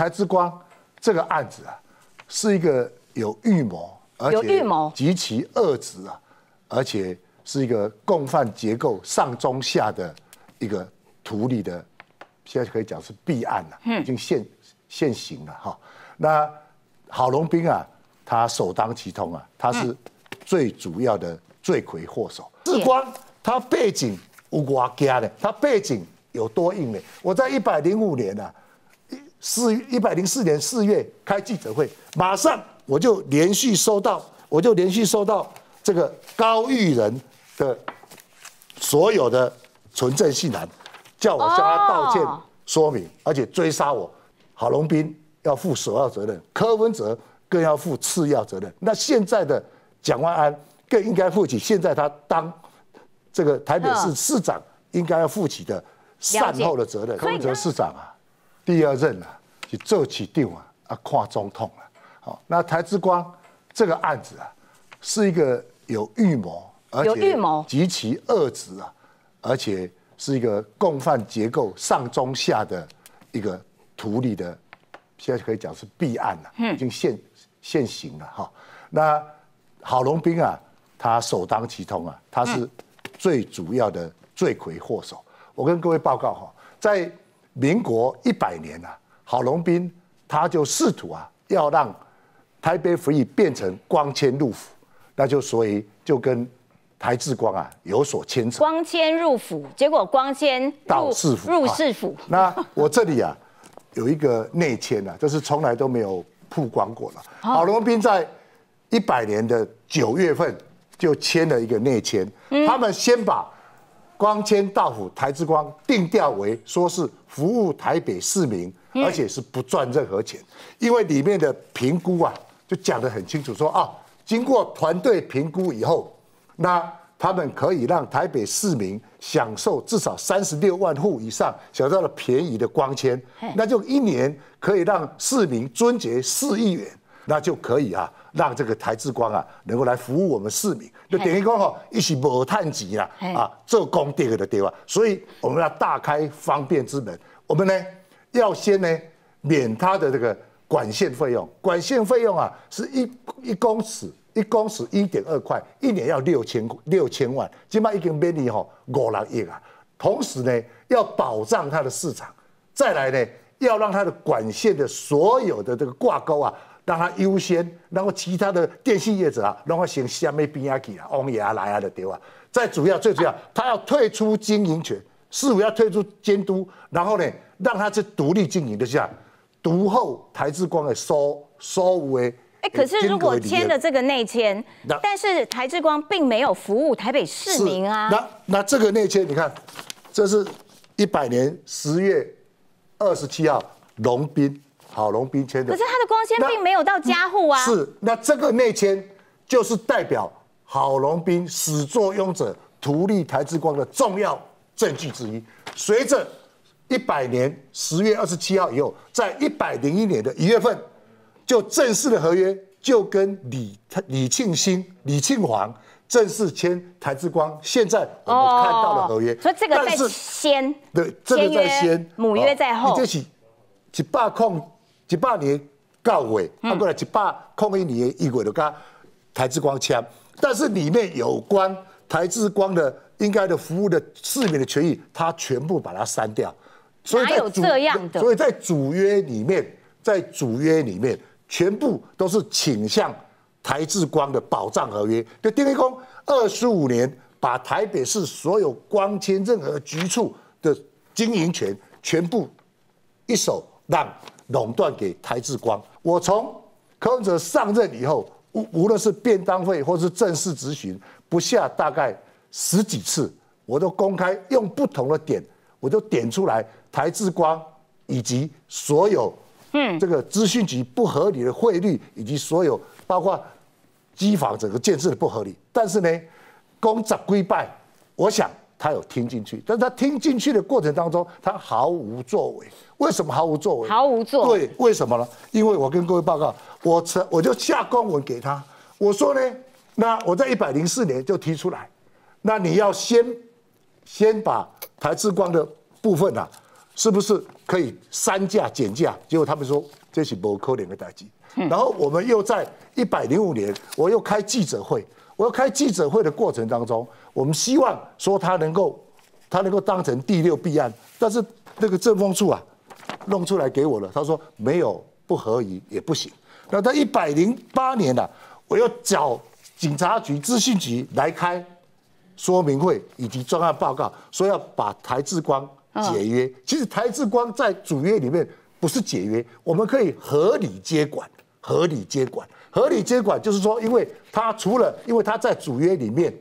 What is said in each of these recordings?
台之光这个案子啊，是一个有预谋，而且极其恶质啊，而且是一个共犯结构上中下的一个图里的，现在可以讲是弊案了，已经现现行了哈。那郝龙斌啊，他首当其冲啊，他是最主要的罪魁祸首。之光他背景有我家的，他背景有多硬的？我在一百零五年啊。四一百零四年四月开记者会，马上我就连续收到，我就连续收到这个高玉人的所有的纯正信函，叫我向他道歉说明，而且追杀我。郝龙斌要负首要责任，柯文哲更要负次要责任。那现在的蒋万安更应该负起现在他当这个台北市市长应该要负起的善后的责任。柯文哲市长啊。第二任啊，就做起定啊，啊跨总统了。好，那台之光这个案子啊，是一个有预谋，而且极其恶质啊，而且是一个共犯结构上中下的一个图利的，现在可以讲是弊案了，已经现现行了哈。那郝龙斌啊，他首当其冲啊，他是最主要的罪魁祸首。我跟各位报告哈，在。民国一百年啊，郝龙斌他就试图啊，要让台北府役变成光纤入府，那就所以就跟台志光啊有所牵扯。光纤入府，结果光纤到市府。入市府。那我这里啊有一个内迁啊，就是从来都没有曝光过了。郝龙斌在一百年的九月份就签了一个内迁，他们先把。光纤到府台之光定调为，说是服务台北市民，而且是不赚任何钱，因为里面的评估啊，就讲得很清楚，说啊，经过团队评估以后，那他们可以让台北市民享受至少三十六万户以上享受了便宜的光纤，那就一年可以让市民尊节四亿元，那就可以啊。让这个台资光啊，能够来服务我们市民，就等于讲吼，一起摸炭机啦，啊，做工电的电话，所以我们要大开方便之门。我们呢，要先呢免他的这个管线费用，管线费用啊是一一公尺一公尺一点二块，一年要六千六千万，起码一根便利吼五六亿啊。同时呢，要保障它的市场，再来呢，要让它的管线的所有的这个挂钩啊。让它优先，然后其他的电信业者啊，让它先下面边啊去啊，往下来啊的对了。再主要最主要，他要退出经营权，市否要退出监督？然后呢，让他去独立经营的下，独后台资光的收收为。哎，可是如果签了这个内签，但是台资光并没有服务台北市民啊。那那这个内签，你看，这是一百年十月二十七号，龙斌。郝龙斌签的，可是他的光纤并没有到嘉护啊。是，那这个内签就是代表郝龙斌始作俑者图利台之光的重要证据之一。随着一百年十月二十七号以后，在一百零一年的一月份，就正式的合约就跟李李庆新、李庆煌正式签台之光。现在我们看到的合约，所以这个在先，对，这个在先，母约在后。你这是是把控。一百年告委反过来一把空一你议会的甲台之光迁，但是里面有关台之光的应该的服务的市民的权益，他全部把它删掉。以有这样的？所以在主约里面，在主约里面，全部都是倾向台之光的保障合约。就丁力功二十五年把台北市所有光纤任何局处的经营权全部一手让。垄断给台资光，我从柯文哲上任以后，无无论是便当会或是正式咨询，不下大概十几次，我都公开用不同的点，我都点出来台资光以及所有，嗯，这个资讯局不合理的汇率，以及所有包括机房整个建设的不合理。但是呢，公则归败，我想。他有听进去，但是他听进去的过程当中，他毫无作为。为什么毫无作为？毫无作为。对，为什么呢？因为我跟各位报告，我成我就下公文给他，我说呢，那我在一百零四年就提出来，那你要先先把台资光的部分啊，是不是可以三价减价？结果他们说这是不扣两的代币。然后我们又在一百零五年，我又开记者会。我要开记者会的过程当中，我们希望说他能够，他能够当成第六弊案，但是那个政风处啊，弄出来给我了，他说没有不合宜也不行。那在一百零八年呐，我要找警察局资讯局来开说明会以及专案报告，说要把台志光解约。其实台志光在主约里面不是解约，我们可以合理接管，合理接管。合理监管就是说，因为他除了，因为他在主约里面，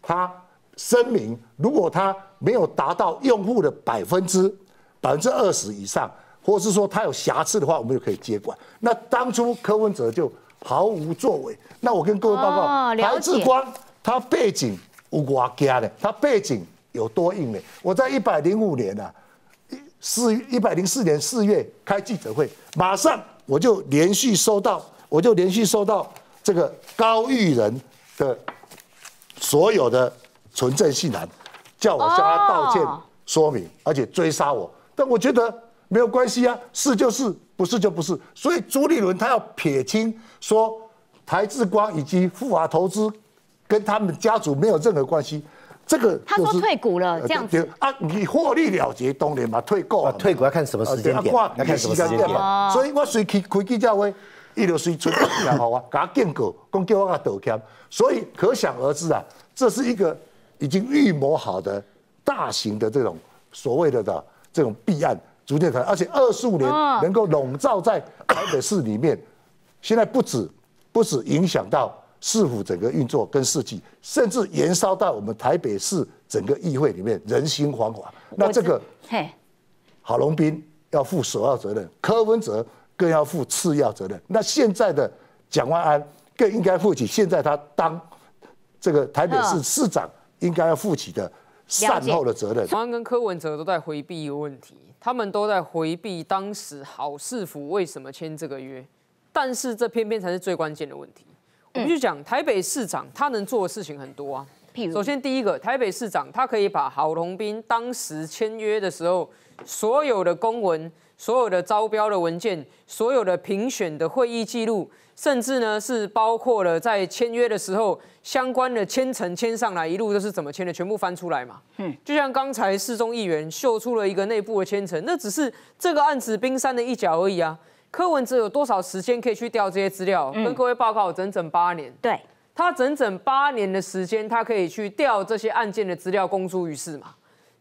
他声明，如果他没有达到用户的百分之百分之二十以上，或者是说他有瑕疵的话，我们就可以接管。那当初柯文哲就毫无作为。那我跟各位报告，白志光他背景我加的，他背景有多硬呢？我在一百零五年啊，四一百零四年四月开记者会，马上我就连续收到。我就连续收到这个高玉人的所有的纯正信函，叫我向他道歉、说明，而且追杀我。但我觉得没有关系啊，是就是，不是就不是。所以朱立伦他要撇清，说台志光以及富华投资跟他们家族没有任何关系。这个他说退股了，这样啊，你获利了结当然嘛，退股啊，退股要看什么时间点，要看什么时间点，所以我随其开机价位。一流水出然后啊，给他电狗，公电话给他抖所以可想而知啊，这是一个已经预谋好的大型的这种所谓的的这种弊案逐渐成，而且二十五年能够笼罩在台北市里面，现在不止不止影响到市府整个运作跟市计，甚至延烧到我们台北市整个议会里面人心惶惶。那这个，嘿，郝龙斌要负首要责任，柯文哲。更要负次要责任。那现在的蒋万安更应该负起现在他当这个台北市市长应该要负起的善后的责任。蒋万安跟柯文哲都在回避一问题，他们都在回避当时郝市府为什么签这个约。但是这偏偏才是最关键的问题。我们就讲台北市长他能做的事情很多啊。首先第一个，台北市长他可以把郝龙斌当时签约的时候所有的公文。所有的招标的文件，所有的评选的会议记录，甚至呢是包括了在签约的时候相关的签呈签上来，一路都是怎么签的，全部翻出来嘛。嗯。就像刚才市中议员秀出了一个内部的签呈，那只是这个案子冰山的一角而已啊。柯文哲有多少时间可以去调这些资料？跟各位报告，整整八年。对。他整整八年的时间，他可以去调这些案件的资料公诸于世嘛？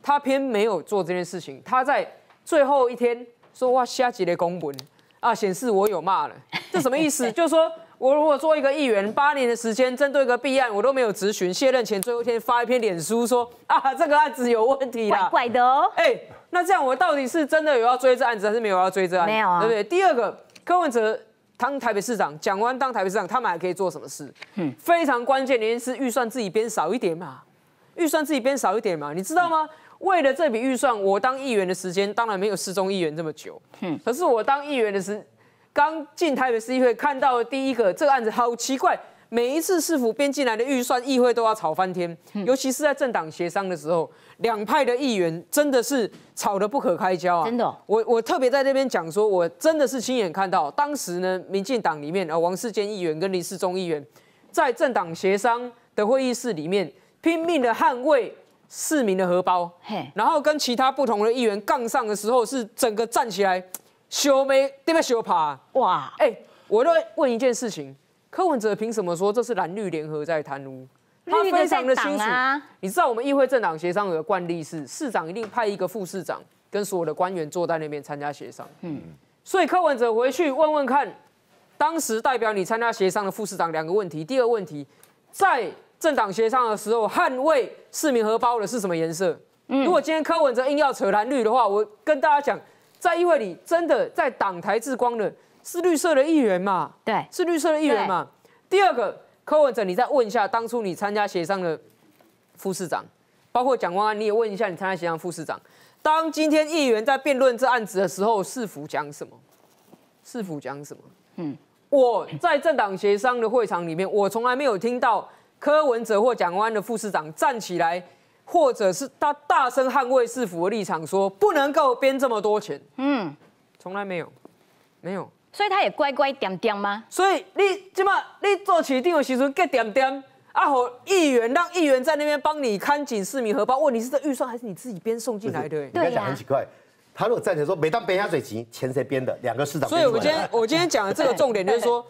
他偏没有做这件事情，他在最后一天。说哇，下级的公文啊，显示我有骂了，这什么意思？就是说我如果做一个议员，八年的时间针对一个弊案，我都没有咨询，卸任前最后一天发一篇脸书说啊，这个案子有问题啦，怪怪的。哎，那这样我到底是真的有要追这案子，还是没有要追这案子？没有，对不对？第二个柯文哲当台北市长，讲完当台北市长，他们还可以做什么事？嗯，非常关键，连是预算自己编少一点嘛，预算自己编少一点嘛，你知道吗？为了这笔预算，我当议员的时间当然没有市中议员这么久。可是我当议员的时，刚进台北市议会看到第一个，这案子好奇怪。每一次市府编进来的预算，议会都要吵翻天，尤其是在政党协商的时候，两派的议员真的是吵得不可开交啊！真的，我我特别在那边讲说，我真的是亲眼看到，当时呢，民进党里面啊，王世坚议员跟林世忠议员在政党协商的会议室里面拼命的捍卫。市民的荷包，然后跟其他不同的议员杠上的时候，是整个站起来修眉对面修爬。哇！哎，我就问一件事情，柯文哲凭什么说这是蓝绿联合在贪污？他非常的清楚，你知道我们议会政党协商的惯例是市长一定派一个副市长跟所有的官员坐在那边参加协商。嗯，所以柯文哲回去问问看，当时代表你参加协商的副市长两个问题。第二问题，在政党协商的时候，捍卫市民荷包的是什么颜色？如果今天柯文哲硬要扯蓝绿的话，我跟大家讲，在议会里真的在党台之光的是绿色的议员嘛？对，是绿色的议员嘛？第二个，柯文哲，你再问一下当初你参加协商的副市长，包括蒋万安，你也问一下你参加协商副市长，当今天议员在辩论这案子的时候，是否讲什么？是否讲什么？嗯，我在政党协商的会场里面，我从来没有听到。柯文哲或蒋万安的副市长站起来，或者是他大声捍卫市府的立场，说不能够编这么多钱。嗯，从来没有，没有。所以他也乖乖点点吗？所以你这么你做市长的时阵，给点点啊，好议员让议员在那边帮你看紧市民荷包。问你是这预算还是你自己编送进来的？对，讲很奇怪。他如果站起来说，每当编下水钱，钱谁编的？两个市长。所以，我今天我今天讲的这个重点就是说。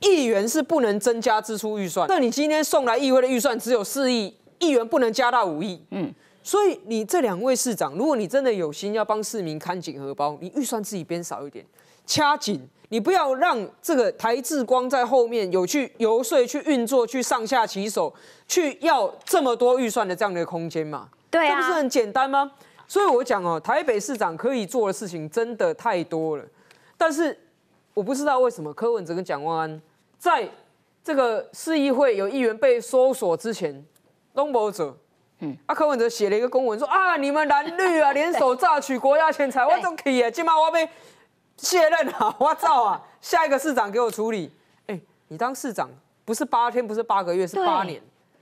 议员是不能增加支出预算，那你今天送来议会的预算只有四亿，议员不能加大五亿，嗯，所以你这两位市长，如果你真的有心要帮市民看紧荷包，你预算自己编少一点，掐紧，你不要让这个台智光在后面有去游说、去运作、去上下其手、去要这么多预算的这样的空间嘛？对啊，不是很简单吗？所以我讲哦，台北市长可以做的事情真的太多了，但是我不知道为什么柯文哲跟蒋万安。在这个市议会，有议员被搜索之前，东博者，嗯，阿柯文哲写了一个公文说啊，你们蓝绿啊 联手榨取国家钱财，我都可以啊，今晚我被卸任啊，我造啊，下一个市长给我处理。哎，你当市长不是八天，不是八个月，是八年。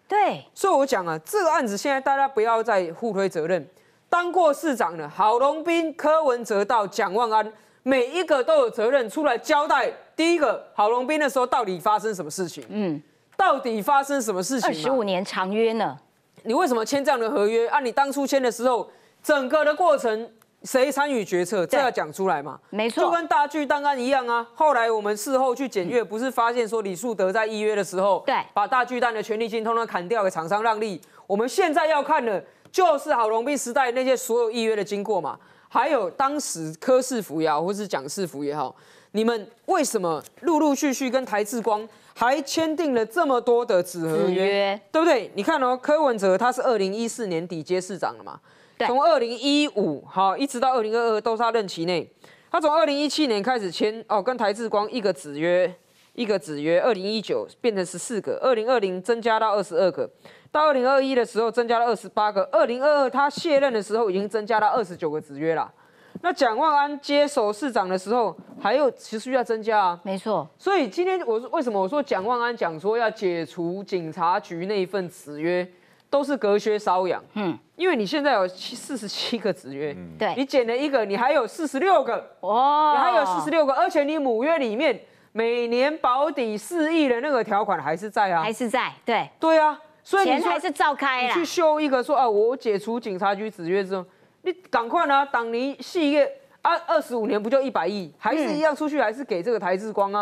对，所以我讲啊，这个案子现在大家不要再互推责任，当过市长的郝龙斌、柯文哲到蒋万安。每一个都有责任出来交代。第一个郝龙斌的时候，到底发生什么事情？嗯，到底发生什么事情？二十五年长约呢？你为什么签这样的合约？按你当初签的时候，整个的过程谁参与决策？这要讲出来嘛？没错，就跟大巨蛋案一样啊。后来我们事后去检阅，不是发现说李树德在议约的时候，对，把大巨蛋的权利金通通砍掉给厂商让利。我们现在要看的，就是郝龙斌时代那些所有议约的经过嘛。还有当时柯世福也好，或是蒋世福也好，你们为什么陆陆续续跟台智光还签订了这么多的子合约，对不对？你看哦，柯文哲他是二零一四年底接市长了嘛，从二零一五好一直到二零二二都是他任期内，他从二零一七年开始签哦，跟台智光一个子约。一个子约二零一九变成十四个，二零二零增加到二十二个，到二零二一的时候增加了二十八个，二零二二他卸任的时候已经增加到二十九个子约了。那蒋万安接手市长的时候，还有持续要增加啊，没错。所以今天我为什么我说蒋万安讲说要解除警察局那一份子约，都是隔靴搔痒。嗯，因为你现在有四十七个子约，嗯，对，你减了一个，你还有四十六个，哇，你还有四十六个，而且你母约里面。每年保底四亿的那个条款还是在啊，还是在，对，对啊，所以钱还是照开。啊，去秀一个说啊，我解除警察局子约之后，你赶快呢，党你事业啊，二十五年不就一百亿，还是一样出去，还是给这个台志光啊。